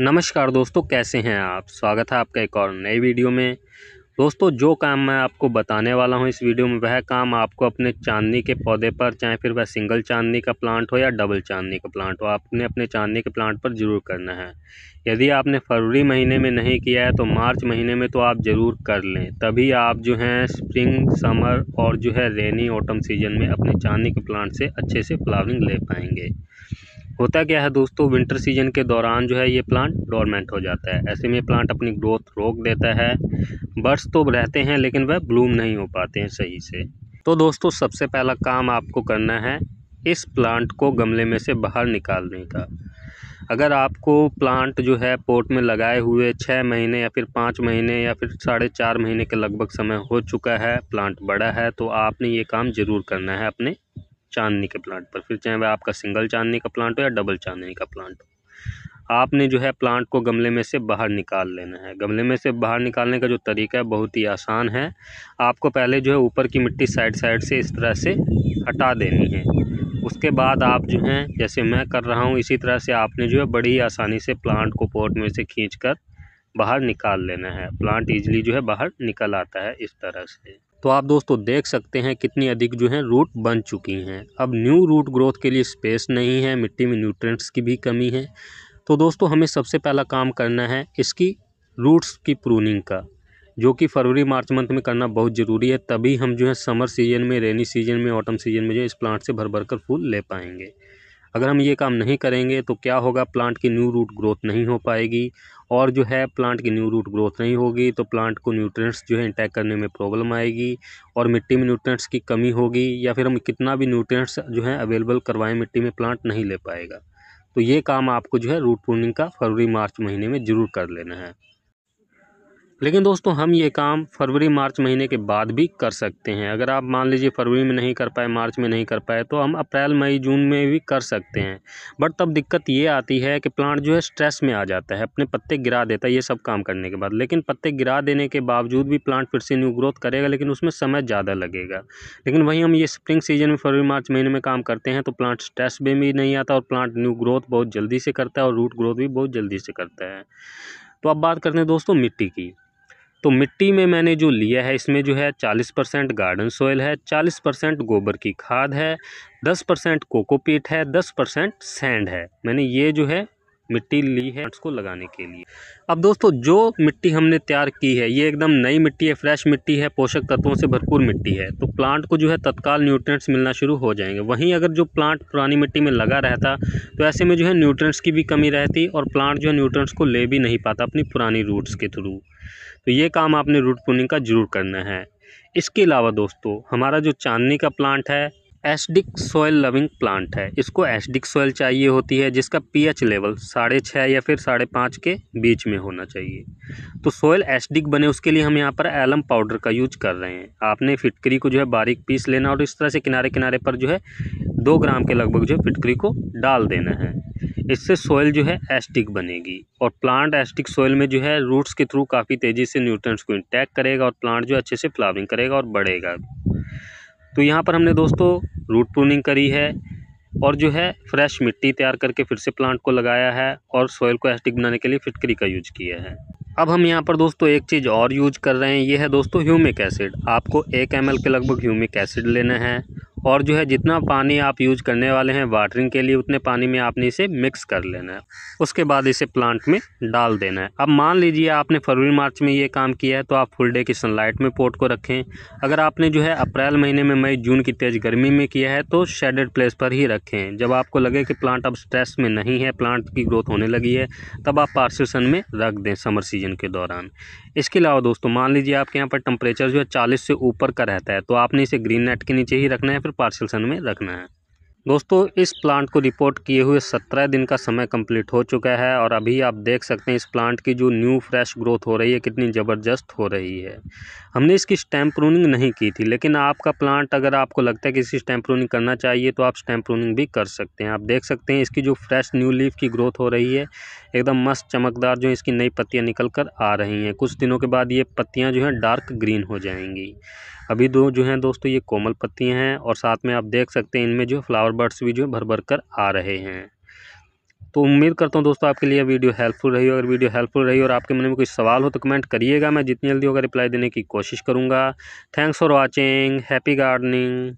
नमस्कार दोस्तों कैसे हैं आप स्वागत है आपका एक और नए वीडियो में दोस्तों जो काम मैं आपको बताने वाला हूं इस वीडियो में वह काम आपको अपने चांदनी के पौधे पर चाहे फिर वह सिंगल चांदनी का प्लांट हो या डबल चांदनी का प्लांट हो आपने अपने चांदनी के प्लांट पर ज़रूर करना है यदि आपने फरवरी महीने में नहीं किया है तो मार्च महीने में तो आप ज़रूर कर लें तभी आप जो हैं स्प्रिंग समर और जो है रेनी ऑटम सीजन में अपने चांदनी के प्लांट से अच्छे से फ्लावरिंग ले पाएंगे होता क्या है दोस्तों विंटर सीजन के दौरान जो है ये प्लांट डॉर्मेंट हो जाता है ऐसे में प्लांट अपनी ग्रोथ रोक देता है बर्ड्स तो रहते हैं लेकिन वह ब्लूम नहीं हो पाते हैं सही से तो दोस्तों सबसे पहला काम आपको करना है इस प्लांट को गमले में से बाहर निकालने का अगर आपको प्लांट जो है पोर्ट में लगाए हुए छः महीने या फिर पाँच महीने या फिर साढ़े चार महीने के लगभग समय हो चुका है प्लांट बड़ा है तो आपने ये काम ज़रूर करना है अपने चांदनी के प्लांट पर फिर चाहे वह आपका सिंगल चांदनी का प्लांट हो या डबल चांदनी का प्लांट हो आपने जो है प्लांट को गमले में से बाहर निकाल लेना है गमले में से बाहर निकालने का जो तरीका है बहुत ही आसान है आपको पहले जो है ऊपर की मिट्टी साइड साइड से इस तरह से हटा देनी है उसके बाद आप जो हैं जैसे मैं कर रहा हूँ इसी तरह से आपने जो है बड़ी आसानी से प्लांट को पोर्ट में से खींच कर बाहर निकाल लेना है प्लांट ईजिली जो है बाहर निकल आता है इस तरह से तो आप दोस्तों देख सकते हैं कितनी अधिक जो है रूट बन चुकी हैं अब न्यू रूट ग्रोथ के लिए स्पेस नहीं है मिट्टी में न्यूट्रेंट्स की भी कमी है तो दोस्तों हमें सबसे पहला काम करना है इसकी रूट्स की प्रूनिंग का जो कि फरवरी मार्च मंथ में करना बहुत ज़रूरी है तभी हम जो है समर सीजन में रेनी सीजन में ऑटम सीजन में जो है इस प्लांट से भर भर कर फूल ले पाएंगे अगर हम ये काम नहीं करेंगे तो क्या होगा प्लांट की न्यू रूट ग्रोथ नहीं हो पाएगी और जो है प्लांट की न्यू रूट ग्रोथ नहीं होगी तो प्लांट को न्यूट्रिएंट्स जो है इंटैक करने में प्रॉब्लम आएगी और मिट्टी में न्यूट्रिएंट्स की कमी होगी या फिर हम कितना भी न्यूट्रिएंट्स जो है अवेलेबल करवाएं मिट्टी में प्लांट नहीं ले पाएगा तो ये काम आपको जो है रूट प्रूनिंग का फरवरी मार्च महीने में ज़रूर कर लेना है लेकिन दोस्तों हम ये काम फरवरी मार्च महीने के बाद भी कर सकते हैं अगर आप मान लीजिए फरवरी में नहीं कर पाए मार्च में नहीं कर पाए तो हम अप्रैल मई जून में भी कर सकते हैं बट तब दिक्कत ये आती है कि प्लांट जो है स्ट्रेस में आ जाता है अपने पत्ते गिरा देता है ये सब काम करने के बाद लेकिन पत्ते गिरा देने के बावजूद भी प्लांट फिर से न्यू ग्रोथ करेगा लेकिन उसमें समय ज़्यादा लगेगा लेकिन वहीं हम ये स्प्रिंग सीजन में फरवरी मार्च महीने में काम करते हैं तो प्लांट स्ट्रेस में भी नहीं आता और प्लांट न्यू ग्रोथ बहुत जल्दी से करता है और रूट ग्रोथ भी बहुत जल्दी से करता है तो अब बात करते हैं दोस्तों मिट्टी की तो मिट्टी में मैंने जो लिया है इसमें जो है चालीस परसेंट गार्डन सोयल है चालीस परसेंट गोबर की खाद है दस परसेंट कोकोपीट है दस परसेंट सेंड है मैंने ये जो है मिट्टी ली है उसको लगाने के लिए अब दोस्तों जो मिट्टी हमने तैयार की है ये एकदम नई मिट्टी है फ्रेश मिट्टी है पोषक तत्वों से भरपूर मिट्टी है तो प्लांट को जो है तत्काल न्यूट्रिएंट्स मिलना शुरू हो जाएंगे वहीं अगर जो प्लांट पुरानी मिट्टी में लगा रहता तो ऐसे में जो है न्यूट्रेंट्स की भी कमी रहती और प्लांट जो है न्यूट्रेंट्स को ले भी नहीं पाता अपनी पुरानी रूट्स के थ्रू तो ये काम आपने रूट प्रूनिंग का जरूर करना है इसके अलावा दोस्तों हमारा जो चांदनी का प्लांट है एसडिक सॉयल लविंग प्लांट है इसको एसडिक सॉयल चाहिए होती है जिसका पीएच लेवल साढ़े छः या फिर साढ़े पाँच के बीच में होना चाहिए तो सॉयल एसडिक बने उसके लिए हम यहाँ पर एलम पाउडर का यूज कर रहे हैं आपने फिटकरी को जो है बारीक पीस लेना और इस तरह से किनारे किनारे पर जो है दो ग्राम के लगभग जो है फिटकरी को डाल देना है इससे सॉइल जो है एस्टिक बनेगी और प्लांट एस्टिक सॉइल में जो है रूट्स के थ्रू काफ़ी तेज़ी से न्यूट्रंट्स को इंटैक करेगा और प्लांट जो अच्छे से फ्लावरिंग करेगा और बढ़ेगा तो यहाँ पर हमने दोस्तों रूट प्रूनिंग करी है और जो है फ्रेश मिट्टी तैयार करके फिर से प्लांट को लगाया है और सॉइल को एस्टिक बनाने के लिए फिटकरी का यूज किया है अब हम यहाँ पर दोस्तों एक चीज़ और यूज कर रहे हैं ये है दोस्तों ह्यूमिक एसिड आपको एक एम के लगभग ह्यूमिक एसिड लेना है और जो है जितना पानी आप यूज करने वाले हैं वाटरिंग के लिए उतने पानी में आपने इसे मिक्स कर लेना है उसके बाद इसे प्लांट में डाल देना है अब मान लीजिए आपने फरवरी मार्च में ये काम किया है तो आप फुल डे की सनलाइट में पोर्ट को रखें अगर आपने जो है अप्रैल महीने में मई जून की तेज़ गर्मी में किया है तो शेडेड प्लेस पर ही रखें जब आपको लगे कि प्लांट अब स्ट्रेस में नहीं है प्लांट की ग्रोथ होने लगी है तब आप पार्सल सन में रख दें समर सीजन के दौरान इसके अलावा दोस्तों मान लीजिए आपके यहाँ पर टेम्परेचर जो है चालीस से ऊपर का रहता है तो आपने इसे ग्रीन नेट के नीचे ही रखना है फिर पार्सल सन में रखना है दोस्तों इस प्लांट को रिपोर्ट किए हुए सत्रह दिन का समय कंप्लीट हो चुका है और अभी आप देख सकते हैं इस प्लांट की जो न्यू फ्रेश ग्रोथ हो रही है कितनी ज़बरदस्त हो रही है हमने इसकी स्टैम्प प्रूनिंग नहीं की थी लेकिन आपका प्लांट अगर आपको लगता है कि इसकी स्टैम्प प्रूनिंग करना चाहिए तो आप स्टैम्प प्रूनिंग भी कर सकते हैं आप देख सकते हैं इसकी जो फ्रेश न्यू लीफ की ग्रोथ हो रही है एकदम मस्त चमकदार जो इसकी नई पत्तियाँ निकल कर आ रही हैं कुछ दिनों के बाद ये पत्तियाँ जो हैं डार्क ग्रीन हो जाएंगी अभी दो जो हैं दोस्तों ये कोमल पत्तियाँ हैं और साथ में आप देख सकते हैं इनमें जो फ्लावर बर्ड्स भी जो भर भर कर आ रहे हैं तो उम्मीद करता हूँ दोस्तों आपके लिए वीडियो हेल्पफुल रही अगर वीडियो हेल्पफुल रही और आपके मन में कोई सवाल हो तो कमेंट करिएगा मैं जितनी जल्दी होगा रिप्लाई देने की कोशिश करूँगा thanks for watching happy gardening